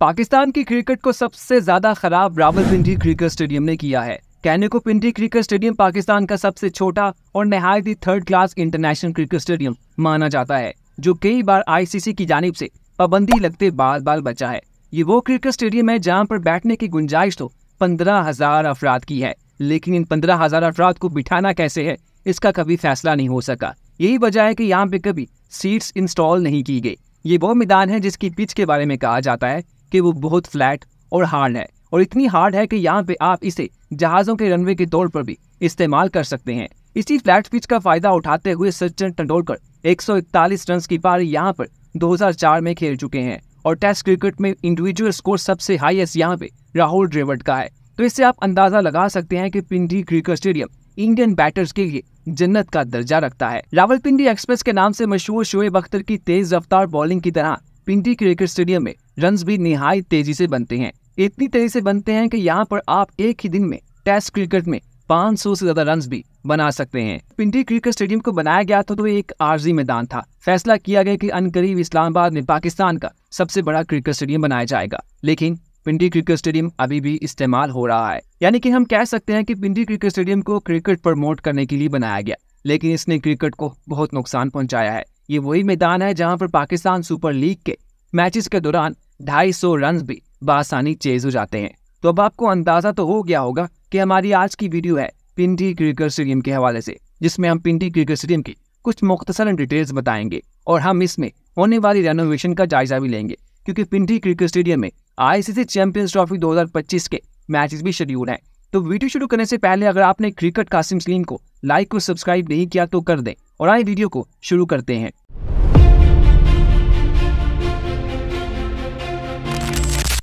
पाकिस्तान की क्रिकेट को सबसे ज्यादा खराब रावलपिंडी क्रिकेट स्टेडियम ने किया है को पिंडी क्रिकेट स्टेडियम पाकिस्तान का सबसे छोटा और नहायत ही third class international cricket stadium माना जाता है जो कई बार आईसीसी की जानब से पाबंदी लगते बाल बाल बचा है ये वो क्रिकेट स्टेडियम है जहाँ पर बैठने की गुंजाइश तो पंद्रह हजार अफराद की है लेकिन इन पंद्रह हजार अफराद को बिठाना कैसे है इसका कभी फैसला नहीं हो सका यही वजह है कि यहाँ पे कभी सीट्स इंस्टॉल नहीं की गई ये वो मैदान है जिसकी पिच के बारे में कहा जाता है कि वो बहुत फ्लैट और हार्ड है और इतनी हार्ड है कि यहाँ पे आप इसे जहाज़ों के रनवे के तौर पर भी इस्तेमाल कर सकते हैं इसी फ्लैट पिच का फायदा उठाते हुए सचिन तेंदुलकर 141 रन की पारी यहाँ पर 2004 में खेल चुके हैं और टेस्ट क्रिकेट में इंडिविजुअल स्कोर सबसे हाईएस्ट यहाँ पे राहुल ड्रेवर्ड का है तो इससे आप अंदाजा लगा सकते हैं कि Pindi cricket stadium Indian batters के लिए जन्नत का दर्जा रखता है रावलपिंडी एक्सप्रेस के नाम से मशहूर शोएब अख्तर की तेज रफ्तार बॉलिंग की तरह पिंडी क्रिकेट स्टेडियम में रन भी निहाय तेजी से बनते हैं इतनी तेजी से बनते हैं कि यहाँ पर आप एक ही दिन में टेस्ट क्रिकेट में 500 से ज्यादा रन भी बना सकते हैं पिंडी क्रिकेट स्टेडियम को बनाया गया था तो एक आरजी मैदान था फैसला किया गया कि अनकरीब इस्लामाबाद में पाकिस्तान का सबसे बड़ा क्रिकेट स्टेडियम बनाया जाएगा लेकिन पिंडी क्रिकेट स्टेडियम अभी भी इस्तेमाल हो रहा है यानी कि हम कह सकते हैं कि पिंडी क्रिकेट स्टेडियम को क्रिकेट प्रमोट करने के लिए बनाया गया लेकिन इसने क्रिकेट को बहुत नुकसान पहुंचाया है ये वही मैदान है जहां पर पाकिस्तान सुपर लीग के मैचेस के दौरान ढाई सौ रन भी बासानी चेज हो जाते हैं तो अब आपको अंदाज़ा तो हो गया होगा कि हमारी आज की वीडियो है पिंडी क्रिकेट स्टेडियम के हवाले से जिसमें हम पिंडी क्रिकेट स्टेडियम की कुछ मुख्तसर डिटेल्स बताएंगे और हम इसमें होने वाली रेनोवेशन का जायजा भी लेंगे क्योंकि पिंडी क्रिकेट स्टेडियम में आईसीसी चैंपियंस ट्रॉफी 2025 के मैचेस भी शेड्यूल हैं तो वीडियो शुरू करने से पहले अगर आपने क्रिकेट कासिम सलीम को लाइक और सब्सक्राइब नहीं किया तो कर दें और आए वीडियो को शुरू करते हैं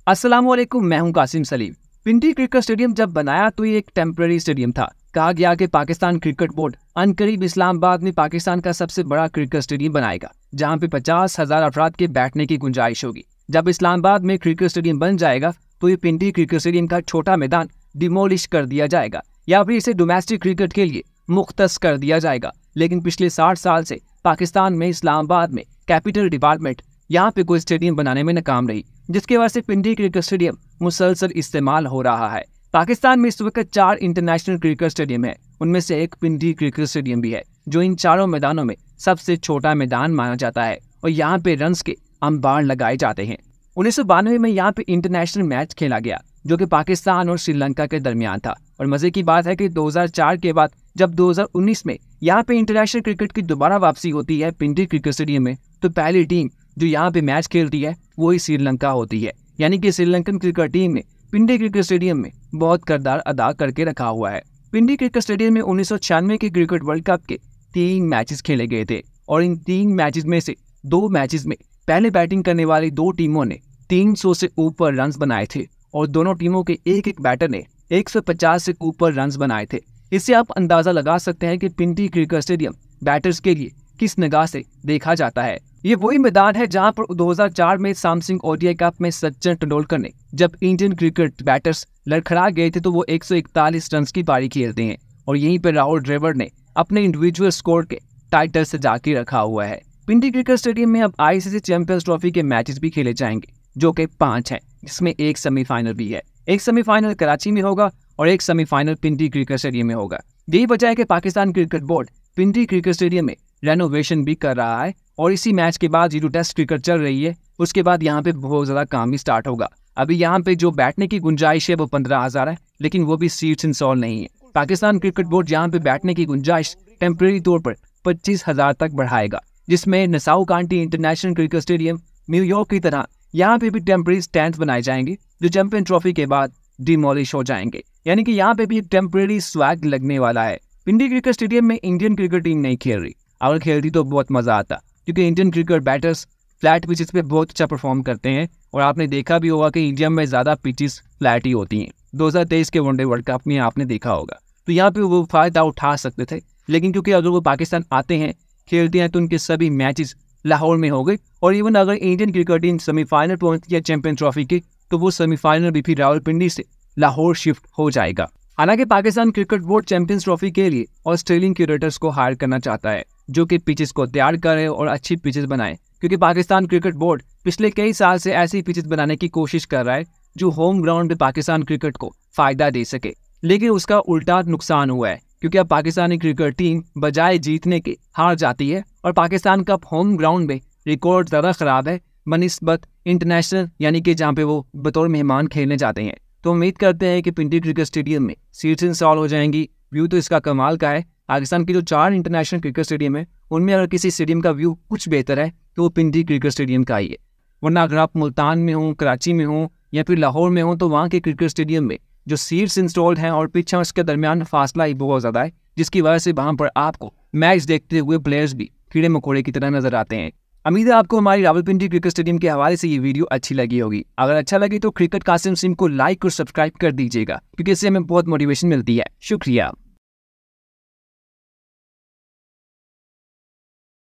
असलम मैं हूं कासिम सलीम पिंडी क्रिकेट स्टेडियम जब बनाया तो ये एक टेम्प्रेरी स्टेडियम था कहा गया कि पाकिस्तान क्रिकेट बोर्ड अनकरीब इस्लामाबाद में पाकिस्तान का सबसे बड़ा क्रिकेट स्टेडियम बनाएगा जहां पे पचास हजार अफराद के बैठने की गुंजाइश होगी जब इस्लामाबाद में क्रिकेट स्टेडियम बन जाएगा तो ये पिंडी क्रिकेट स्टेडियम का छोटा मैदान डिमोलिश कर दिया जाएगा या फिर इसे डोमेस्टिक क्रिकेट के लिए मुख्त कर दिया जाएगा लेकिन पिछले साठ साल से पाकिस्तान में इस्लामाबाद में कैपिटल डिपार्टमेंट यहाँ पे कोई स्टेडियम बनाने में नाकाम रही जिसके वजह से पिंडी क्रिकेट स्टेडियम मुसलसल इस्तेमाल हो रहा है पाकिस्तान में इस वक्त चार इंटरनेशनल क्रिकेट स्टेडियम है उनमें से एक पिंडी क्रिकेट स्टेडियम भी है जो इन चारों मैदानों में सबसे छोटा मैदान माना जाता है और यहाँ पे रन के अंबार लगाए जाते हैं उन्नीस में यहाँ पे इंटरनेशनल मैच खेला गया जो कि पाकिस्तान और श्रीलंका के दरमियान था और मजे की बात है कि 2004 के बाद जब 2019 में यहाँ पे इंटरनेशनल क्रिकेट की दोबारा वापसी होती है पिंडी क्रिकेट स्टेडियम में तो पहली टीम जो यहाँ पे मैच खेलती है वही श्रीलंका होती है यानी कि श्रीलंकन क्रिकेट टीम ने पिंडी क्रिकेट स्टेडियम में बहुत करदार अदा करके रखा हुआ है पिंडी क्रिकेट स्टेडियम में उन्नीस के क्रिकेट वर्ल्ड कप के तीन मैचेस खेले गए थे और इन तीन मैचेस में से दो मैचेस में पहले बैटिंग करने वाली दो टीमों ने 300 से ऊपर रन बनाए थे और दोनों टीमों के एक एक बैटर ने 150 से ऊपर रन बनाए थे इससे आप अंदाज़ा लगा सकते हैं कि पिंडी क्रिकेट स्टेडियम बैटर्स के लिए किस नगाह से देखा जाता है ये वही मैदान है जहां पर 2004 में सामसिंग ओडीआई कप में सचिन तेंदुलकर ने जब इंडियन क्रिकेट बैटर्स लड़खड़ा गए थे तो वो 141 रन की पारी खेलते हैं और यहीं पर राहुल ड्रेवर ने अपने इंडिविजुअल स्कोर के टाइटल से जाके रखा हुआ है पिंडी क्रिकेट स्टेडियम में अब आईसीसी चैंपियंस ट्रॉफी के मैचेस भी खेले जाएंगे जो कि पांच हैं जिसमें एक सेमीफाइनल भी है एक सेमीफाइनल कराची में होगा और एक सेमीफाइनल पिंडी क्रिकेट स्टेडियम में होगा यही वजह है कि Pakistan cricket board Pindi cricket stadium में रेनोवेशन भी कर रहा है और इसी मैच के बाद जीरो टेस्ट क्रिकेट चल रही है उसके बाद यहाँ पे बहुत ज़्यादा काम भी स्टार्ट होगा अभी यहाँ पे जो बैठने की गुंजाइश है वो पंद्रह हज़ार है लेकिन वो भी सीट्स इंस्टॉल नहीं है पाकिस्तान क्रिकेट बोर्ड यहाँ पे बैठने की गुंजाइश टेम्प्रेरी तौर पर पच्चीस हज़ार तक बढ़ाएगा जिसमें Nassau County international cricket stadium New York की तरह यहाँ पे भी टेम्प्रेरी स्टैंड बनाए जाएंगे जो चैंपियन ट्रॉफी के बाद डिमोलिश हो जाएंगे यानी कि यहाँ पे भी एक टेम्प्रेरी स्वैग लगने वाला है पिंडी क्रिकेट स्टेडियम में इंडियन क्रिकेट टीम नहीं खेल रही अगर खेलती तो बहुत मज़ा आता क्योंकि Indian cricket batters flat pitches पे बहुत अच्छा परफॉर्म करते हैं और आपने देखा भी होगा कि इंडिया में ज़्यादा पिचेस फ्लैट ही होती हैं 2023 के वनडे वर्ल्ड कप में आपने देखा होगा तो यहाँ पे वो फ़ायदा उठा सकते थे लेकिन क्योंकि अगर वो पाकिस्तान आते हैं खेलते हैं तो उनके सभी मैचेस लाहौर में हो गए और इवन अगर इंडियन क्रिकेट टीम सेमीफाइनल पहुंचती है चैंपियन ट्रॉफी के तो वो सेमीफाइनल भी फिर रावलपिंडी से लाहौर शिफ्ट हो जाएगा हालांकि Pakistan cricket board champions trophy के लिए ऑस्ट्रेलियन क्यूरेटर्स को हायर करना चाहता है जो कि पिचेस को तैयार करे और अच्छी पिचेस बनाए क्योंकि पाकिस्तान क्रिकेट बोर्ड पिछले कई साल से ऐसी पिचेस बनाने की कोशिश कर रहा है जो होम ग्राउंड में पाकिस्तान क्रिकेट को फ़ायदा दे सके लेकिन उसका उल्टा नुकसान हुआ है क्योंकि अब पाकिस्तानी क्रिकेट टीम बजाय जीतने के हार जाती है और पाकिस्तान कप होम ग्राउंड में रिकॉर्ड ज़्यादा ख़राब है बनस्बत इंटरनेशनल यानी कि जहाँ पे वो बतौर मेहमान खेलने जाते हैं तो उम्मीद करते हैं कि पिंडी क्रिकेट स्टेडियम में सीट्स इंस्टॉल हो जाएंगी व्यू तो इसका कमाल का है पाकिस्तान के जो चार इंटरनेशनल क्रिकेट स्टेडियम है उनमें अगर किसी स्टेडियम का व्यू कुछ बेहतर है तो वो पिंडी क्रिकेट स्टेडियम का ही है वरना अगर आप मुल्तान में हों कराची में हों या फिर लाहौर में हों तो वहाँ के क्रिकेट स्टेडियम में जो सीट्स इंस्टॉल्ड हैं और पिच उसके दरमियान फासला ही बहुत ज़्यादा है जिसकी वजह से वहाँ पर आपको मैच देखते हुए प्लेयर्स भी कीड़े मकोड़े की तरह नज़र आते हैं उम्मीद है आपको हमारी रावलपिंडी क्रिकेट स्टेडियम के हवाले से ये वीडियो अच्छी लगी होगी अगर अच्छा लगे तो क्रिकेट कासिम सिम को लाइक और सब्सक्राइब कर दीजिएगा क्योंकि इससे हमें बहुत मोटिवेशन मिलती है शुक्रिया